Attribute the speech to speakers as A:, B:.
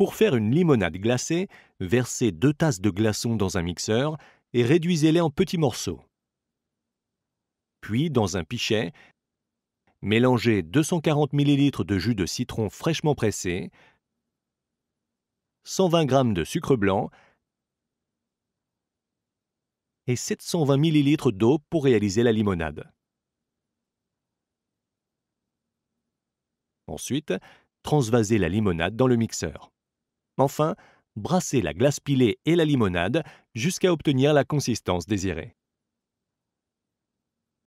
A: Pour faire une limonade glacée, versez deux tasses de glaçons dans un mixeur et réduisez-les en petits morceaux. Puis, dans un pichet, mélangez 240 ml de jus de citron fraîchement pressé, 120 g de sucre blanc et 720 ml d'eau pour réaliser la limonade. Ensuite, transvasez la limonade dans le mixeur. Enfin, brassez la glace pilée et la limonade jusqu'à obtenir la consistance désirée.